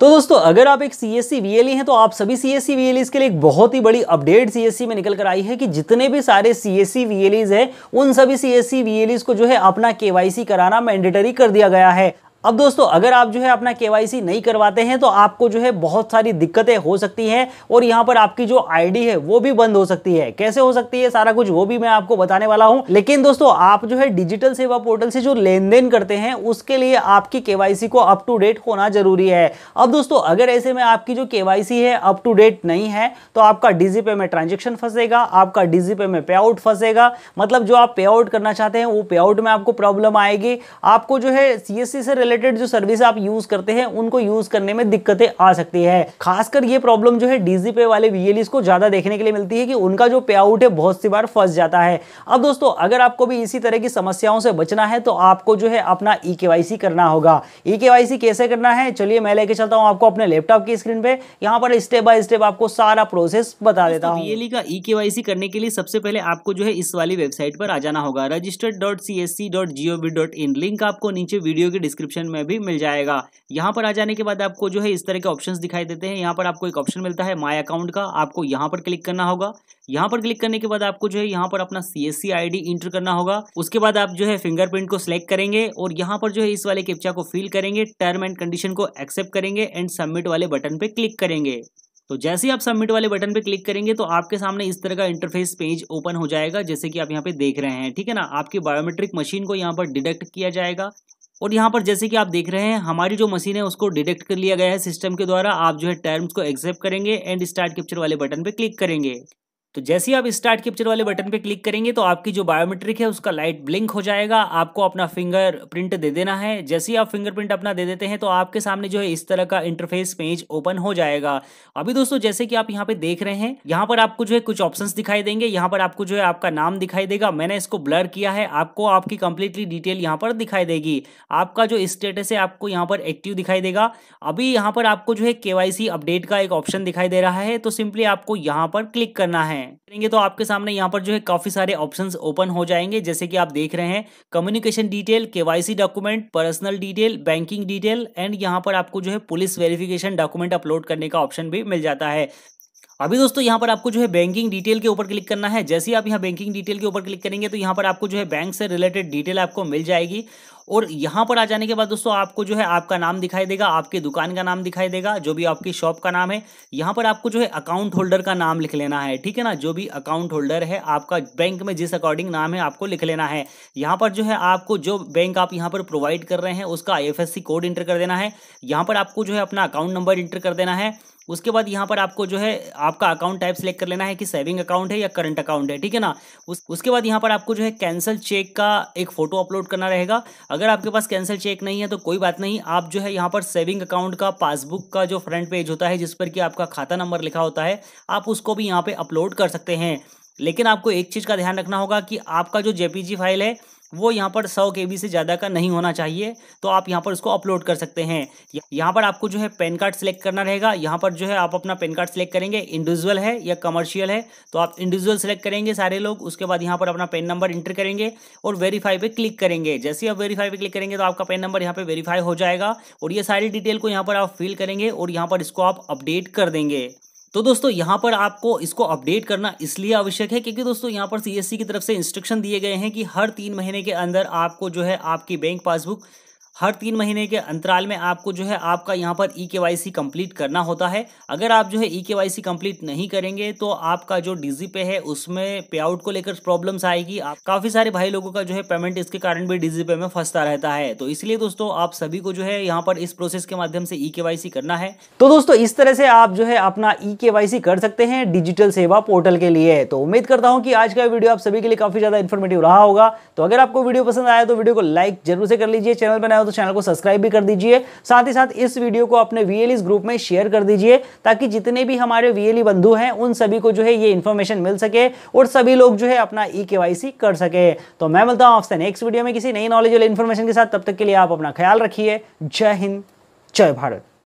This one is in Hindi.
तो दोस्तों अगर आप एक सी एस e e हैं तो आप सभी सी एस e के लिए एक बहुत ही बड़ी अपडेट सी में निकल कर आई है कि जितने भी सारे सी एस हैं उन सभी सी एस को जो है अपना के कराना मैंडेटरी कर दिया गया है अब दोस्तों अगर आप जो है अपना के नहीं करवाते हैं तो आपको जो है बहुत सारी दिक्कतें हो सकती हैं और यहाँ पर आपकी जो आईडी है वो भी बंद हो सकती है कैसे हो सकती है सारा कुछ वो भी मैं आपको बताने वाला हूँ लेकिन दोस्तों आप जो है डिजिटल सेवा पोर्टल से जो लेन देन करते हैं उसके लिए आपकी के को अप टू डेट होना जरूरी है अब दोस्तों अगर ऐसे में आपकी जो के है अप टू डेट नहीं है तो आपका डीजीपे में ट्रांजेक्शन फंसेगा आपका डीजीपे में पे आउट फंसेगा मतलब जो आप पे आउट करना चाहते हैं वो पे आउट में आपको प्रॉब्लम आएगी आपको जो है सीएससी से रिलेटेड रिलेटेड जो सर्विस आप यूज करते हैं उनको यूज करने में दिक्कतें आ सकती है खासकर ये प्रॉब्लम जो है डीजी पे वाले वीएलईस को ज्यादा देखने के लिए मिलती है कि उनका जो पे आउट है बहुत सी बार फंस जाता है अब दोस्तों अगर आपको भी इसी तरह की समस्याओं से बचना है तो आपको जो है अपना ई e करना होगा ई e कैसे करना है चलिए मैं लेके चलता हूँ आपको अपने लैपटॉप की स्क्रीन पे यहाँ पर स्टेप बाय स्टेप आपको सारा प्रोसेस बता देता हूँ वीएलई e का ई e के करने के लिए सबसे पहले आपको जो है इस वाली वेबसाइट पर आ जाना होगा रजिस्टर्ड लिंक आपको नीचे वीडियो के डिस्क्रिप्शन डिस्क्रिप्शन में भी मिल जाएगा यहाँ पर आ जाने के बाद आपको जो है इस तरह के ऑप्शन दिखाई देते हैं यहाँ पर आपको एक ऑप्शन मिलता है माई अकाउंट का आपको यहाँ पर क्लिक करना होगा यहाँ पर क्लिक करने के बाद आपको जो है यहाँ पर अपना C S C I D enter करना होगा उसके बाद आप जो है फिंगरप्रिंट को सिलेक्ट करेंगे और यहाँ पर जो है इस वाले कैप्चा को फिल करेंगे टर्म एंड कंडीशन को एक्सेप्ट करेंगे एंड सबमिट वाले बटन पे क्लिक करेंगे तो जैसे ही आप सबमिट वाले बटन पे क्लिक करेंगे तो आपके सामने इस तरह का इंटरफेस पेज ओपन हो जाएगा जैसे कि आप यहाँ पे देख रहे हैं ठीक है ना आपकी बायोमेट्रिक मशीन को यहाँ पर डिडक्ट किया जाएगा और यहाँ पर जैसे कि आप देख रहे हैं हमारी जो मशीन है उसको डिटेक्ट कर लिया गया है सिस्टम के द्वारा आप जो है टर्म्स को एक्सेप्ट करेंगे एंड स्टार्ट कैप्चर वाले बटन पर क्लिक करेंगे तो जैसे ही आप स्टार्ट कैप्चर वाले बटन पे क्लिक करेंगे तो आपकी जो बायोमेट्रिक है उसका लाइट ब्लिंक हो जाएगा आपको अपना फिंगर प्रिंट दे देना है जैसे ही आप फिंगरप्रिंट अपना दे देते हैं तो आपके सामने जो है इस तरह का इंटरफेस पेज ओपन हो जाएगा अभी दोस्तों जैसे कि आप यहाँ पे देख रहे हैं यहाँ पर आपको जो है कुछ ऑप्शन दिखाई देंगे यहाँ पर आपको जो है आपका नाम दिखाई देगा मैंने इसको ब्लर किया है आपको आपकी कंप्लीटली डिटेल यहाँ पर दिखाई देगी आपका जो स्टेटस है आपको यहाँ पर एक्टिव दिखाई देगा अभी यहाँ पर आपको जो है के अपडेट का एक ऑप्शन दिखाई दे रहा है तो सिंपली आपको यहाँ पर क्लिक करना है हैं करेंगे तो आपके सामने यहाँ पर जो है काफी सारे ऑप्शंस ओपन हो जाएंगे जैसे कि आप देख रहे हैं communication detail KYC document personal detail banking detail and यहाँ पर आपको जो है पुलिस वेरिफिकेशन डॉक्यूमेंट अपलोड करने का ऑप्शन भी मिल जाता है अभी दोस्तों यहाँ पर आपको जो है बैंकिंग डिटेल के ऊपर क्लिक करना है जैसे ही आप यहाँ बैंकिंग डिटेल के ऊपर क्लिक करेंगे तो यहाँ पर आपको जो है बैंक से रिलेटेड डिटेल आपको मिल जाएगी और यहाँ पर आ जाने के बाद दोस्तों आपको जो है आपका नाम दिखाई देगा आपकी दुकान का नाम दिखाई देगा जो भी आपकी शॉप का नाम है यहाँ पर आपको जो है अकाउंट होल्डर का नाम लिख लेना है ठीक है ना जो भी अकाउंट होल्डर है आपका बैंक में जिस अकॉर्डिंग नाम है आपको लिख लेना है यहाँ पर जो है आपको जो बैंक आप यहाँ पर प्रोवाइड कर रहे हैं उसका आई कोड इंटर कर देना है यहाँ पर आपको जो है अपना अकाउंट नंबर इंटर कर देना है उसके बाद यहाँ पर आपको जो है आपका अकाउंट टाइप सेलेक्ट कर लेना है कि सेविंग अकाउंट है या करंट अकाउंट है ठीक है ना उस, उसके बाद यहाँ पर आपको जो है कैंसिल चेक का एक फोटो अपलोड करना रहेगा अगर आपके पास कैंसिल चेक नहीं है तो कोई बात नहीं आप जो है यहाँ पर सेविंग अकाउंट का पासबुक का जो फ्रंट पेज होता है जिस पर कि आपका खाता नंबर लिखा होता है आप उसको भी यहाँ पर अपलोड कर सकते हैं लेकिन आपको एक चीज़ का ध्यान रखना होगा कि आपका जो जेपीजी फाइल है वो यहाँ पर सौ के से ज़्यादा का नहीं होना चाहिए तो आप यहाँ पर उसको अपलोड कर सकते हैं यहाँ पर आपको जो है पैन कार्ड सेलेक्ट करना रहेगा यहाँ पर जो है आप अपना पैन कार्ड सेलेक्ट करेंगे इंडिविजुअल है या कमर्शियल है तो आप इंडिविजुअल सेलेक्ट करेंगे सारे लोग उसके बाद यहाँ पर अपना पेन नंबर इंटर करेंगे और वेरीफाई पे क्लिक करेंगे जैसे ही आप वेरीफाई पर क्लिक करेंगे तो आपका पेन नंबर यहाँ पर वेरीफाई हो जाएगा और ये सारी डिटेल को यहाँ पर आप फिल करेंगे और यहाँ पर इसको आप अपडेट कर देंगे तो दोस्तों यहाँ पर आपको इसको अपडेट करना इसलिए आवश्यक है क्योंकि दोस्तों यहाँ पर सीएससी की तरफ से इंस्ट्रक्शन दिए गए हैं कि हर तीन महीने के अंदर आपको जो है आपकी बैंक पासबुक हर तीन महीने के अंतराल में आपको जो है आपका यहाँ पर ई के वाई सी कंप्लीट करना होता है अगर आप जो है ई के वाई सी कंप्लीट नहीं करेंगे तो आपका जो डीजी पे है उसमें पे आउट को लेकर प्रॉब्लम्स आएगी आप काफ़ी सारे भाई लोगों का जो है पेमेंट इसके कारण भी डीजी पे में फंसता रहता है तो इसलिए दोस्तों आप सभी को जो है यहाँ पर इस प्रोसेस के माध्यम से ई के वाई सी करना है तो दोस्तों इस तरह से आप जो है अपना ई के वाई सी कर सकते हैं डिजिटल सेवा पोर्टल के लिए तो उम्मीद करता हूँ कि आज का वीडियो आप सभी के लिए काफ़ी ज़्यादा इन्फॉर्मेटिव रहा होगा तो अगर आपको वीडियो पसंद आया तो वीडियो को लाइक जरूर से कर लीजिए चैनल बनाया तो चैनल को सब्सक्राइब भी कर दीजिए साथ ही साथ इस वीडियो को अपने वीएलईस ग्रुप में शेयर कर दीजिए ताकि जितने भी हमारे वीएलई e बंधु हैं उन सभी को जो है ये इन्फॉर्मेशन मिल सके और सभी लोग जो है अपना ई e के कर सके तो मैं बोलता हूँ आपसे नेक्स्ट वीडियो में किसी नई नॉलेज वाली इन्फॉर्मेशन के साथ तब तक के लिए आप अपना ख्याल रखिए जय हिंद जय भारत